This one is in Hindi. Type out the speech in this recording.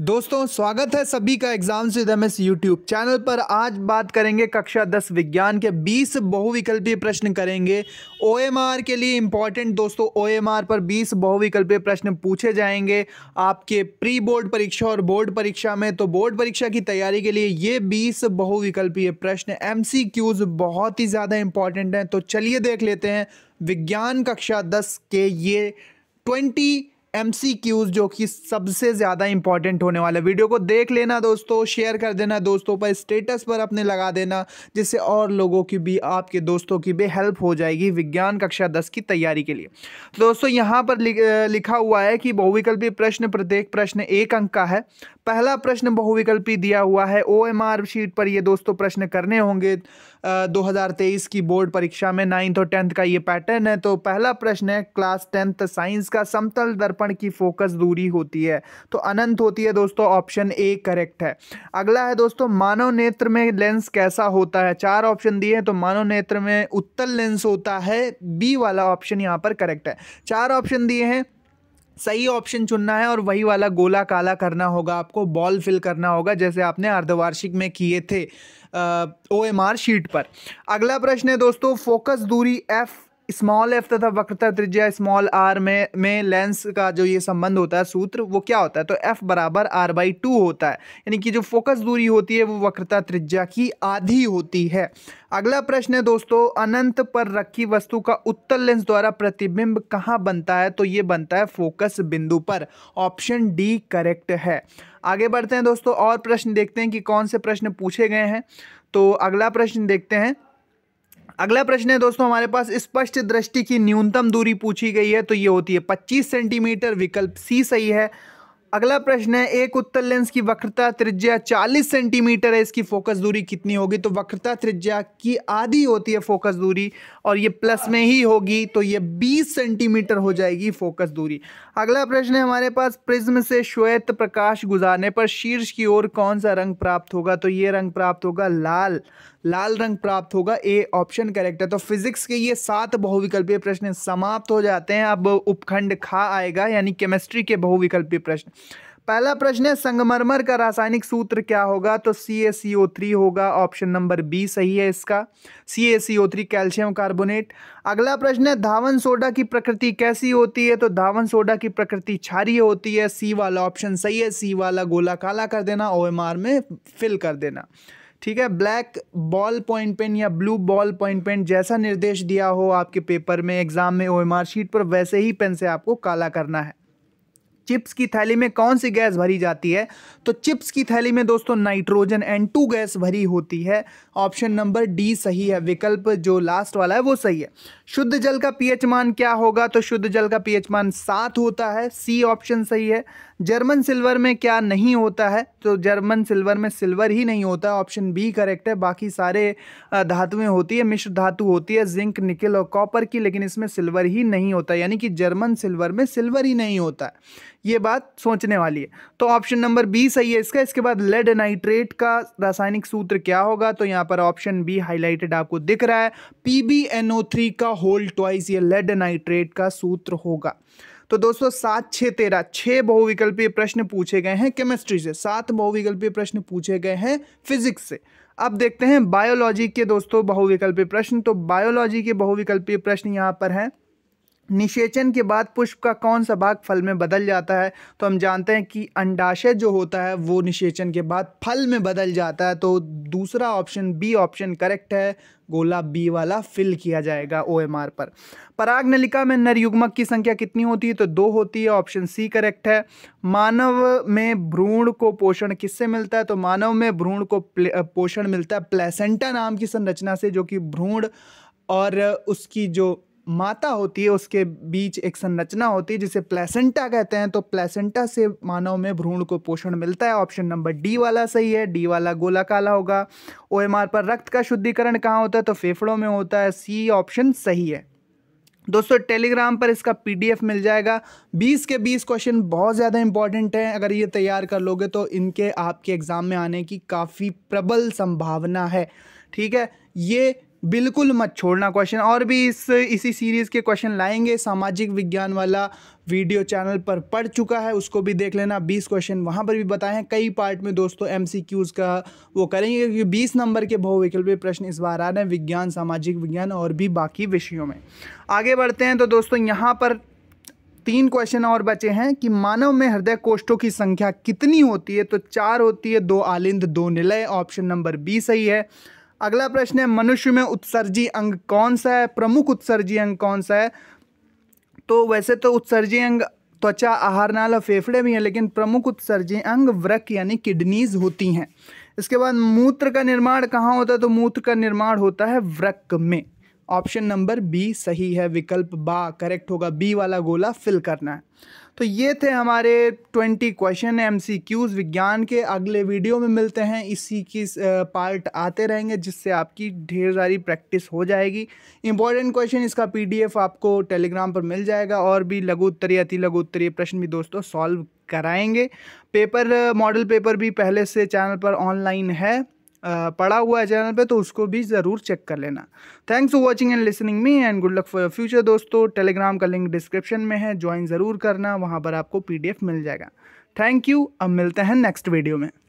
दोस्तों स्वागत है सभी का एग्जाम से एम एस यूट्यूब चैनल पर आज बात करेंगे कक्षा 10 विज्ञान के 20 बहुविकल्पीय प्रश्न करेंगे ओएमआर के लिए इम्पॉर्टेंट दोस्तों ओएमआर पर 20 बहुविकल्पीय प्रश्न पूछे जाएंगे आपके प्री बोर्ड परीक्षा और बोर्ड परीक्षा में तो बोर्ड परीक्षा की तैयारी के लिए ये बीस बहुविकल्पीय प्रश्न एम बहुत ही ज़्यादा इम्पॉर्टेंट हैं तो चलिए देख लेते हैं विज्ञान कक्षा दस के ये ट्वेंटी एम जो कि सबसे ज़्यादा इंपॉर्टेंट होने वाला वीडियो को देख लेना दोस्तों शेयर कर देना दोस्तों पर स्टेटस पर अपने लगा देना जिससे और लोगों की भी आपके दोस्तों की भी हेल्प हो जाएगी विज्ञान कक्षा दस की तैयारी के लिए तो दोस्तों यहाँ पर लिखा हुआ है कि बहुविकल्पी प्रश्न प्रत्येक प्रश्न एक अंक का है पहला प्रश्न बहुविकल्पी दिया हुआ है ओ शीट पर ये दोस्तों प्रश्न करने होंगे 2023 की बोर्ड परीक्षा में नाइन्थ और टेंथ का ये पैटर्न है तो पहला प्रश्न है क्लास टेंथ साइंस का समतल दर्पण की फोकस दूरी होती है तो अनंत होती है दोस्तों ऑप्शन ए करेक्ट है अगला है दोस्तों मानव नेत्र में लेंस कैसा होता है चार ऑप्शन दिए हैं तो मानव नेत्र में उत्तल लेंस होता है बी वाला ऑप्शन यहाँ पर करेक्ट है चार ऑप्शन दिए हैं सही ऑप्शन चुनना है और वही वाला गोला काला करना होगा आपको बॉल फिल करना होगा जैसे आपने अर्धवार्षिक में किए थे ओ एम आर शीट पर अगला प्रश्न है दोस्तों फोकस दूरी एफ स्मॉल एफ तथा वक्रता त्रिज्या स्मॉल आर में में लेंस का जो ये संबंध होता है सूत्र वो क्या होता है तो एफ बराबर आर बाई टू होता है यानी कि जो फोकस दूरी होती है वो वक्रता त्रिज्या की आधी होती है अगला प्रश्न है दोस्तों अनंत पर रखी वस्तु का उत्तल लेंस द्वारा प्रतिबिंब कहाँ बनता है तो ये बनता है फोकस बिंदु पर ऑप्शन डी करेक्ट है आगे बढ़ते हैं दोस्तों और प्रश्न देखते हैं कि कौन से प्रश्न पूछे गए हैं तो अगला प्रश्न देखते हैं अगला प्रश्न है दोस्तों हमारे पास स्पष्ट दृष्टि की न्यूनतम दूरी पूछी गई है तो ये होती है पच्चीस सेंटीमीटर विकल्प सी सही है अगला प्रश्न है एक उत्तर लेंस की वक्रता त्रिज्या 40 सेंटीमीटर है इसकी फोकस दूरी कितनी होगी तो वक्रता त्रिज्या की आधी होती है फोकस दूरी और ये प्लस में ही होगी तो ये 20 सेंटीमीटर हो जाएगी फोकस दूरी अगला प्रश्न है हमारे पास प्रिज्म से श्वेत प्रकाश गुजारने पर शीर्ष की ओर कौन सा रंग प्राप्त होगा तो ये रंग प्राप्त होगा लाल लाल रंग प्राप्त होगा ए ऑप्शन करेक्ट है तो फिजिक्स के ये सात बहुविकल्पीय प्रश्न समाप्त हो जाते हैं अब उपखंड खा आएगा यानी केमिस्ट्री के बहुविकल्पीय प्रश्न पहला प्रश्न है संगमरमर का रासायनिक सूत्र क्या होगा तो C A C O three होगा ऑप्शन नंबर बी सही है इसका C A C O three calcium carbonate अगला प्रश्न है धावन सोडा की प्रकृति कैसी होती है तो धावन सोडा की प्रकृति क्षारीय होती है सी वाला ऑप्शन सही है सी वाला गोला काला कर देना ओ एम आर में फिल कर देना ठीक है ब्लैक बॉल पॉइंट पेन या ब्लू बॉल पॉइंट पेन जैसा निर्देश दिया हो आपके पेपर में एग्जाम में ओ शीट पर वैसे ही पेन से आपको काला करना है चिप्स की थैली में कौन सी गैस भरी जाती है तो चिप्स की थैली में दोस्तों नाइट्रोजन एन टू गैस भरी होती है ऑप्शन नंबर डी सही है विकल्प जो लास्ट वाला है वो सही है शुद्ध जल का पीएच मान क्या होगा तो शुद्ध जल का पीएच मान सात होता है सी ऑप्शन सही है जर्मन सिल्वर में क्या नहीं होता है तो जर्मन सिल्वर में सिल्वर ही नहीं होता ऑप्शन बी करेक्ट है बाकी सारे धातुएं होती है मिश्र धातु होती है जिंक निकल और कॉपर की लेकिन इसमें सिल्वर ही नहीं होता यानी कि जर्मन सिल्वर में सिल्वर ही नहीं होता है ये बात सोचने वाली है तो ऑप्शन नंबर बी सही है इसका इसके बाद लेड नाइट्रेट का रासायनिक सूत्र क्या होगा तो यहाँ पर ऑप्शन बी हाईलाइटेड आपको दिख रहा है पी का होल ट्वाइस ये लेड नाइट्रेट का सूत्र होगा तो दोस्तों सात छः तेरह छः बहुविकल्पीय प्रश्न पूछे गए हैं केमिस्ट्री से सात बहुविकल्पीय प्रश्न पूछे गए हैं फिजिक्स से अब देखते हैं बायोलॉजी के दोस्तों बहुविकल्पीय प्रश्न तो बायोलॉजी के बहुविकल्पीय प्रश्न यहाँ पर हैं निषेचन के बाद पुष्प का कौन सा भाग फल में बदल जाता है तो हम जानते हैं कि अंडाशय जो होता है वो निषेचन के बाद फल में बदल जाता है तो दूसरा ऑप्शन बी ऑप्शन करेक्ट है गोला बी वाला फिल किया जाएगा ओ एम आर पर पराग नलिका में नर युग्मक की संख्या कितनी होती है तो दो होती है ऑप्शन सी करेक्ट है मानव में भ्रूण को पोषण किससे मिलता है तो मानव में भ्रूण को पोषण मिलता है प्लेसेंटा नाम की संरचना से जो कि भ्रूण और उसकी जो माता होती है उसके बीच एक संरचना होती है जिसे प्लेसेंटा कहते हैं तो प्लेसेंटा से मानव में भ्रूण को पोषण मिलता है ऑप्शन नंबर डी वाला सही है डी वाला गोला काला होगा ओ पर रक्त का शुद्धिकरण कहाँ होता है तो फेफड़ों में होता है सी ऑप्शन सही है दोस्तों टेलीग्राम पर इसका पीडीएफ मिल जाएगा 20 के 20 क्वेश्चन बहुत ज़्यादा इंपॉर्टेंट हैं अगर ये तैयार कर लोगे तो इनके आपके एग्ज़ाम में आने की काफ़ी प्रबल संभावना है ठीक है ये बिल्कुल मत छोड़ना क्वेश्चन और भी इस इसी सीरीज़ के क्वेश्चन लाएंगे सामाजिक विज्ञान वाला वीडियो चैनल पर पढ़ चुका है उसको भी देख लेना बीस क्वेश्चन वहाँ पर भी बताए हैं कई पार्ट में दोस्तों एम का वो करेंगे क्योंकि बीस नंबर के बहुविकल्पी प्रश्न इस बार आ रहे हैं विज्ञान सामाजिक विज्ञान और भी बाकी विषयों में आगे बढ़ते हैं तो दोस्तों यहाँ पर तीन क्वेश्चन और बचे हैं कि मानव में हृदय कोष्ठों की संख्या कितनी होती है तो चार होती है दो आलिंद दो निलय ऑप्शन नंबर बी सही है अगला प्रश्न है मनुष्य में उत्सर्जी अंग कौन सा है प्रमुख उत्सर्जी अंग कौन सा है तो वैसे तो उत्सर्जी अंग त्वचा आहार नाल और फेफड़े भी हैं लेकिन प्रमुख उत्सर्जी अंग व्रक यानी किडनीज होती हैं इसके बाद मूत्र का निर्माण कहाँ होता है तो मूत्र का निर्माण होता है व्रक में ऑप्शन नंबर बी सही है विकल्प बा करेक्ट होगा बी वाला गोला फिल करना है तो ये थे हमारे twenty question M C Qs विज्ञान के अगले वीडियो में मिलते हैं इसी की पार्ट आते रहेंगे जिससे आपकी ढेर सारी प्रैक्टिस हो जाएगी इंपॉर्टेंट क्वेश्चन इसका पीडीएफ आपको टेलीग्राम पर मिल जाएगा और भी लघु उत्तरीय अति लघु उत्तरीय प्रश्न भी दोस्तों सॉल्व कराएंगे पेपर मॉडल पेपर भी पहले से चैनल पर ऑनलाइन है पड़ा हुआ है चैनल पे तो उसको भी ज़रूर चेक कर लेना thanks for watching and listening me and good luck for your future दोस्तों टेलीग्राम का लिंक डिस्क्रिप्शन में है ज्वाइन ज़रूर करना वहाँ पर आपको पी मिल जाएगा थैंक यू अब मिलते हैं नेक्स्ट वीडियो में